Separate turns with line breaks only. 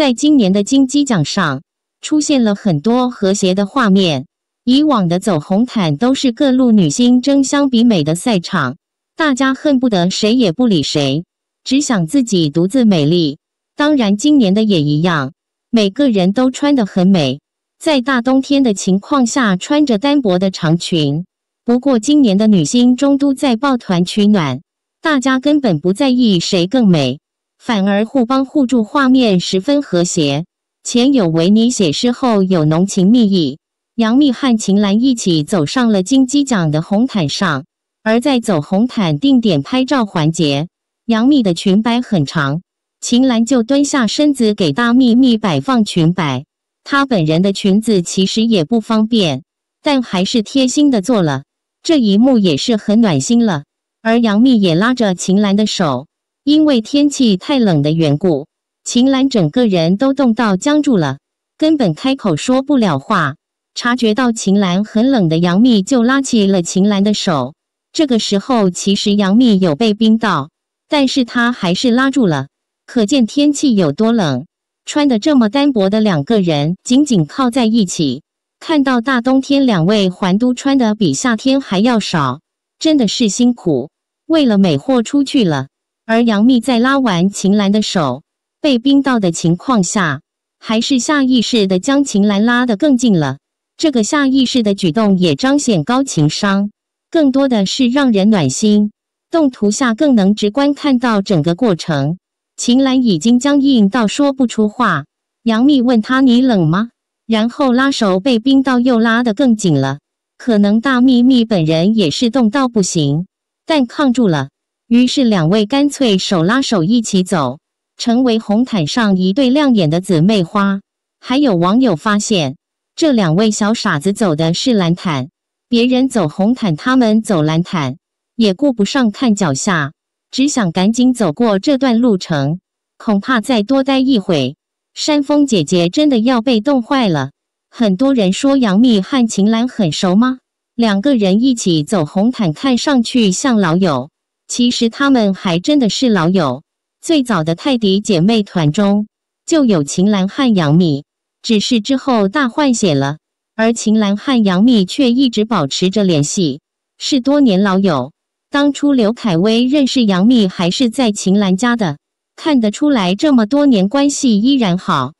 在今年的金鸡奖上，出现了很多和谐的画面。以往的走红毯都是各路女星争相比美的赛场，大家恨不得谁也不理谁，只想自己独自美丽。当然，今年的也一样，每个人都穿得很美，在大冬天的情况下穿着单薄的长裙。不过，今年的女星中都在抱团取暖，大家根本不在意谁更美。反而互帮互助，画面十分和谐。前有维尼写诗，后有浓情蜜意。杨幂和秦岚一起走上了金鸡奖的红毯上，而在走红毯定点拍照环节，杨幂的裙摆很长，秦岚就蹲下身子给大幂幂摆放裙摆。她本人的裙子其实也不方便，但还是贴心的做了。这一幕也是很暖心了。而杨幂也拉着秦岚的手。因为天气太冷的缘故，秦岚整个人都冻到僵住了，根本开口说不了话。察觉到秦岚很冷的杨幂就拉起了秦岚的手。这个时候，其实杨幂有被冰到，但是她还是拉住了，可见天气有多冷。穿的这么单薄的两个人紧紧靠在一起，看到大冬天两位环都穿的比夏天还要少，真的是辛苦，为了美货出去了。而杨幂在拉完秦岚的手被冰到的情况下，还是下意识的将秦岚拉得更近了。这个下意识的举动也彰显高情商，更多的是让人暖心。动图下更能直观看到整个过程。秦岚已经僵硬到说不出话，杨幂问他：“你冷吗？”然后拉手被冰到又拉得更紧了。可能大幂幂本人也是冻到不行，但抗住了。于是两位干脆手拉手一起走，成为红毯上一对亮眼的姊妹花。还有网友发现，这两位小傻子走的是蓝毯，别人走红毯，他们走蓝毯，也顾不上看脚下，只想赶紧走过这段路程。恐怕再多待一会，山峰姐姐真的要被冻坏了。很多人说，杨幂和秦岚很熟吗？两个人一起走红毯，看上去像老友。其实他们还真的是老友，最早的泰迪姐妹团中就有秦岚和杨幂，只是之后大换血了，而秦岚和杨幂却一直保持着联系，是多年老友。当初刘恺威认识杨幂还是在秦岚家的，看得出来这么多年关系依然好。